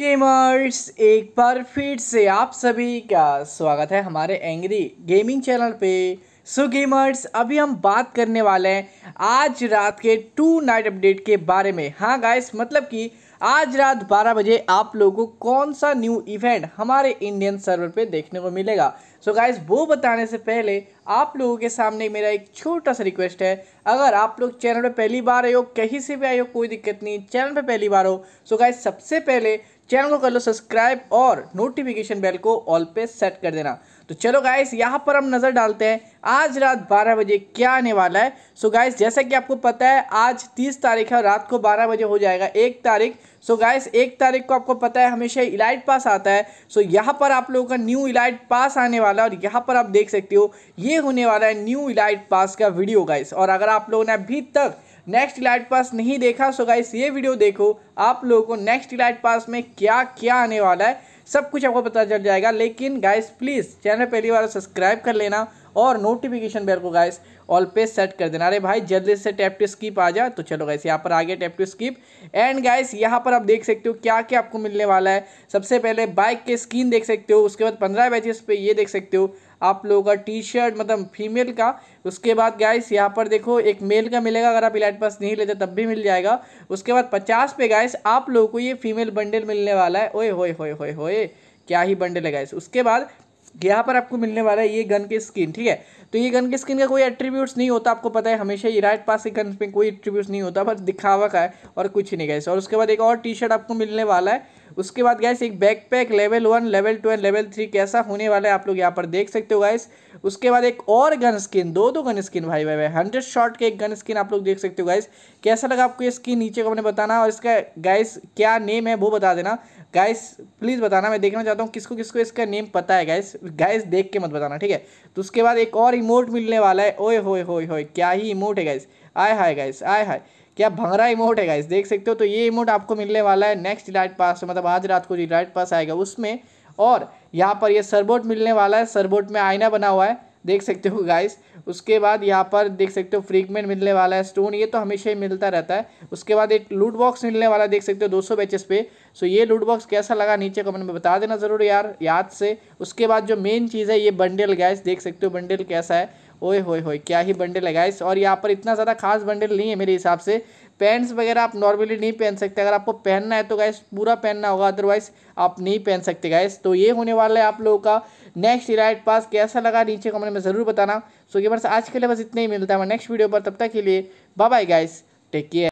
gamers एक बार फिर से आप सभी का स्वागत है हमारे एंग्री गेमिंग चैनल पे सो so, गेमर्स अभी हम बात करने वाले हैं आज रात के टू नाइट अपडेट के बारे में हाँ गाइस मतलब कि आज रात 12 बजे आप लोगों को कौन सा न्यू इवेंट हमारे इंडियन सर्वर पे देखने को मिलेगा सो so गाइस वो बताने से पहले आप लोगों के सामने मेरा एक छोटा सा रिक्वेस्ट है अगर आप लोग चैनल पे पहली बार आए हो कहीं से भी आए हो कोई दिक्कत नहीं चैनल पे पहली बार हो सो so गाइस सबसे पहले चैनल को कर लो सब्सक्राइब और नोटिफिकेशन बेल को ऑल पे सेट कर देना तो चलो गाइस यहाँ पर हम नज़र डालते हैं आज रात 12 बजे क्या आने वाला है सो so गाइस जैसा कि आपको पता है आज 30 तारीख है और रात को 12 बजे हो जाएगा एक तारीख सो गाइस एक तारीख को आपको पता है हमेशा इलाइट पास आता है सो so यहाँ पर आप लोगों का न्यू इलाइट पास आने वाला है और यहाँ पर आप देख सकते हो ये होने वाला है न्यू इलाइट पास का वीडियो गाइस और अगर आप लोगों ने अभी तक नेक्स्ट इलाइट पास नहीं देखा सो गाइस ये वीडियो देखो आप लोगों को नेक्स्ट इलाइट पास में क्या क्या आने वाला है सब कुछ आपको पता चल जाएगा लेकिन गाइस प्लीज़ चैनल पहली बार सब्सक्राइब कर लेना और नोटिफिकेशन बेल को गाइस ऑल पे सेट कर देना अरे भाई जल्दी से टैप टू स्किप आ जा तो चलो गाइस यहाँ पर आ गया tap to skip and guys यहाँ पर आप देख सकते हो क्या क्या आपको मिलने वाला है सबसे पहले बाइक के स्क्रीन देख सकते हो उसके बाद पंद्रह बैचेस पे ये देख सकते हो आप लोगों का टी शर्ट मतलब फीमेल का उसके बाद गाइस यहाँ पर देखो एक मेल का मिलेगा अगर आप इलाइट पास नहीं लेते तब भी मिल जाएगा उसके बाद पचास पे गाइस आप लोगों को ये फीमेल बंडल मिलने वाला है ओए होए होए होए होए क्या ही बंडल है गाइस उसके बाद यहाँ पर आपको मिलने वाला है ये गन की स्किन ठीक है तो ये गन की स्किन का कोई एट्रीब्यूट्स नहीं होता आपको पता है हमेशा ये राइट पास के गन पे कोई एट्रीब्यूट्स नहीं होता बस दिखावा का है और कुछ नहीं गाइस और उसके बाद एक और टी शर्ट आपको मिलने वाला है उसके बाद गैस एक backpack level one level two and level three कैसा होने वाला है आप लोग यहाँ पर देख सकते हो गैस उसके बाद एक और गन स्किन दो दो गन स्किन भाई भाई भाई हंड्रेड शॉट के एक गन स्किन आप लोग देख सकते हो गैस कैसा लगा आपको ये स्किन नीचे को मैंने बताना और इसका गैस क्या नेम है वो बता देना गाइस प्लीज़ बताना मैं देखना चाहता हूँ किसको किसको इसका नेम पता है गाइस गाइस देख के मत बताना ठीक है तो उसके बाद एक और इमोट मिलने वाला है ओए होए होए होए क्या ही इमोट है गाइस आय हाय गाइस आय हाय क्या भंगरा इमोट है गाइस देख सकते हो तो ये इमोट आपको मिलने वाला है नेक्स्ट डिलाइट पास मतलब आज रात को डिलाइट पास आएगा उसमें और यहाँ पर ये सरबोट मिलने वाला है सरबोट में आईना बना हुआ है देख सकते हो गाइस उसके बाद यहाँ पर देख सकते हो फ्रीगमेंट मिलने वाला है स्टोन ये तो हमेशा ही मिलता रहता है उसके बाद एक लूट बॉक्स मिलने वाला है देख सकते हो 200 बैचेस पे सो ये लूट बॉक्स कैसा लगा नीचे कमेंट में बता देना ज़रूर यार याद से उसके बाद जो मेन चीज़ है ये बंडल गैस देख सकते हो बंडल कैसा है ओए होए होए क्या ही बंडल है गाइस और यहाँ पर इतना ज़्यादा खास बंडल नहीं है मेरे हिसाब से पैंट्स वगैरह आप नॉर्मली नहीं पहन सकते अगर आपको पहनना है तो गाइस पूरा पहनना होगा अदरवाइज़ आप नहीं पहन सकते गाइस तो ये होने वाला है आप लोगों का नेक्स्ट इलाइट पास कैसा लगा नीचे कमेंट में ज़रूर बताना सो so, गेमर्स आज के लिए बस इतना ही मिलता है नेक्स्ट वीडियो पर तब तक के लिए bye bye guys take care